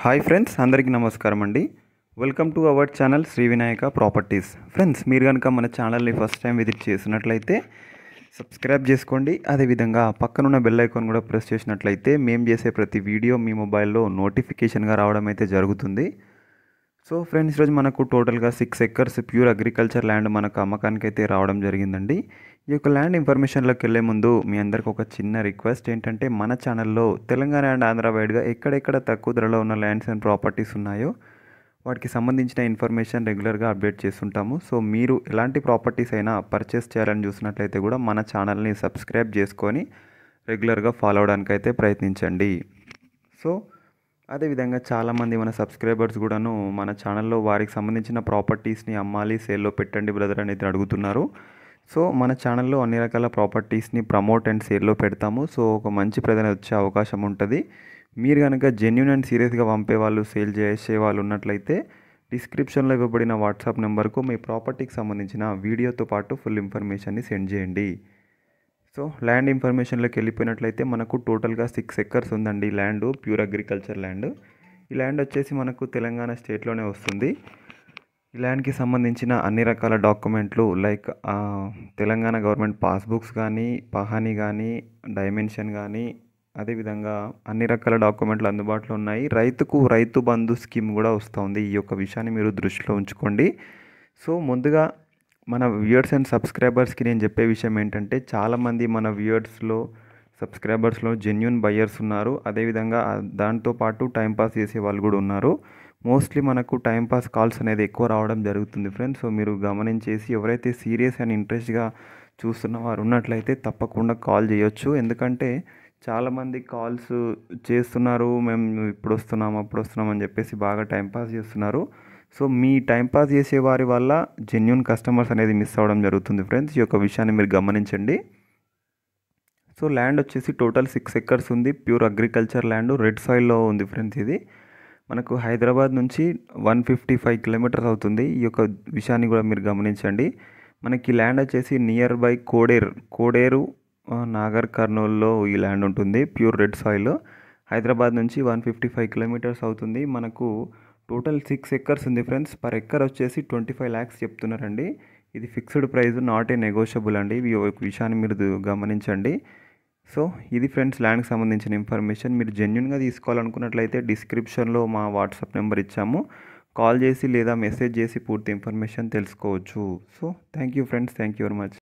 hi friends అందరికీ నమస్కారం అండి welcome to our channel Shri Vinayaka properties friends మీరు కనుక మన ఛానల్ని ఫస్ట్ టైం విజిట్ చేసినట్లయితే సబ్స్క్రైబ్ చేసుకోండి అదేవిధంగా పక్కనున్న బెల్ ఐకాన్ కూడా ప్రెస్ చేసినట్లయితే మేము చేసే ప్రతి వీడియో మీ మొబైల్లో నోటిఫికేషన్గా రావడం అయితే జరుగుతుంది సో ఫ్రెండ్స్ ఈరోజు మనకు టోటల్గా six acres pure agriculture land మనకు అమ్మకానికి అయితే రావడం జరిగిందండి ఈ యొక్క ల్యాండ్ ఇన్ఫర్మేషన్లోకి వెళ్ళే ముందు మీ అందరికి ఒక చిన్న రిక్వెస్ట్ ఏంటంటే మన ఛానల్లో తెలంగాణ అండ్ ఆంధ్ర వైడ్గా ఎక్కడెక్కడ తక్కువ ధరలో ఉన్న ల్యాండ్స్ అండ్ ప్రాపర్టీస్ ఉన్నాయో వాటికి సంబంధించిన ఇన్ఫర్మేషన్ రెగ్యులర్గా అప్డేట్ చేస్తుంటాము సో మీరు ఎలాంటి ప్రాపర్టీస్ అయినా పర్చేస్ చేయాలని చూసినట్లయితే కూడా మన ఛానల్ని సబ్స్క్రైబ్ చేసుకొని రెగ్యులర్గా ఫాలో అవడానికి అయితే ప్రయత్నించండి సో అదేవిధంగా చాలామంది మన సబ్స్క్రైబర్స్ కూడాను మన ఛానల్లో వారికి సంబంధించిన ప్రాపర్టీస్ని అమ్మాలి సేల్లో పెట్టండి బ్రదర్ అనేది అడుగుతున్నారు సో మన ఛానల్లో అన్ని రకాల ప్రాపర్టీస్ని ప్రమోట్ అండ్ సేల్లో పెడతాము సో ఒక మంచి ప్రజలు వచ్చే అవకాశం ఉంటుంది మీరు కనుక జెన్యున్ అండ్ సీరియస్గా పంపే వాళ్ళు సేల్ చేసే వాళ్ళు ఉన్నట్లయితే డిస్క్రిప్షన్లో ఇవ్వబడిన వాట్సాప్ నెంబర్కు మీ ప్రాపర్టీకి సంబంధించిన వీడియోతో పాటు ఫుల్ ఇన్ఫర్మేషన్ని సెండ్ చేయండి సో ల్యాండ్ ఇన్ఫర్మేషన్లోకి వెళ్ళిపోయినట్లయితే మనకు టోటల్గా సిక్స్ ఎక్కర్స్ ఉందండి ల్యాండ్ ప్యూర్ అగ్రికల్చర్ ల్యాండ్ ఈ ల్యాండ్ వచ్చేసి మనకు తెలంగాణ స్టేట్లోనే వస్తుంది ల్యాండ్కి సంబంధించిన అన్ని రకాల డాక్యుమెంట్లు లైక్ తెలంగాణ గవర్నమెంట్ పాస్బుక్స్ కానీ పహాని కానీ డైమెన్షన్ కానీ అదేవిధంగా అన్ని రకాల డాక్యుమెంట్లు అందుబాటులో ఉన్నాయి రైతుకు రైతు బంధు స్కీమ్ కూడా వస్తుంది ఈ యొక్క విషయాన్ని మీరు దృష్టిలో ఉంచుకోండి సో ముందుగా మన వ్యూయర్స్ అండ్ సబ్స్క్రైబర్స్కి నేను చెప్పే విషయం ఏంటంటే చాలామంది మన వ్యూయర్స్లో సబ్స్క్రైబర్స్లో జెన్యున్ బయ్యర్స్ ఉన్నారు అదేవిధంగా దాంతోపాటు టైంపాస్ చేసే వాళ్ళు కూడా ఉన్నారు మోస్ట్లీ మనకు టైంపాస్ కాల్స్ అనేది ఎక్కువ రావడం జరుగుతుంది ఫ్రెండ్స్ సో మీరు గమనించేసి ఎవరైతే సీరియస్ అండ్ ఇంట్రెస్ట్గా చూస్తున్న వారు ఉన్నట్లయితే తప్పకుండా కాల్ చేయొచ్చు ఎందుకంటే చాలామంది కాల్స్ చేస్తున్నారు మేము ఇప్పుడు వస్తున్నాము అప్పుడు వస్తున్నాం అని చెప్పేసి బాగా టైంపాస్ చేస్తున్నారు సో మీ టైంపాస్ చేసే వారి వల్ల జెన్యున్ కస్టమర్స్ అనేది మిస్ అవ్వడం జరుగుతుంది ఫ్రెండ్స్ ఈ యొక్క విషయాన్ని మీరు గమనించండి సో ల్యాండ్ వచ్చేసి టోటల్ సిక్స్ ఎక్కర్స్ ఉంది ప్యూర్ అగ్రికల్చర్ ల్యాండ్ రెడ్ సాయిల్లో ఉంది ఫ్రెండ్స్ ఇది మనకు హైదరాబాద్ నుంచి వన్ ఫిఫ్టీ ఫైవ్ కిలోమీటర్స్ అవుతుంది ఈ యొక్క విషయాన్ని కూడా మీరు గమనించండి మనకి ల్యాండ్ వచ్చేసి నియర్ బై కోడేరు కోడేరు నాగర్ కర్నూల్లో ఈ ల్యాండ్ ఉంటుంది ప్యూర్ రెడ్ సాయిల్ హైదరాబాద్ నుంచి వన్ ఫిఫ్టీ ఫైవ్ కిలోమీటర్స్ అవుతుంది మనకు టోటల్ సిక్స్ ఎక్కర్స్ ఉంది ఫ్రెండ్స్ పర్ ఎక్కర్ వచ్చేసి ట్వంటీ ఫైవ్ ల్యాక్స్ చెప్తున్నారండి ఇది fixed price not a negotiable అండి ఈ విషయాన్ని మీరు గమనించండి సో ఇది ఫ్రెండ్స్ ల్యాండ్కి సంబంధించిన ఇన్ఫర్మేషన్ మీరు జెన్యున్గా తీసుకోవాలనుకున్నట్లయితే డిస్క్రిప్షన్లో మా వాట్సాప్ నెంబర్ ఇచ్చాము కాల్ చేసి లేదా మెసేజ్ చేసి పూర్తి ఇన్ఫర్మేషన్ తెలుసుకోవచ్చు so thank you friends thank you very much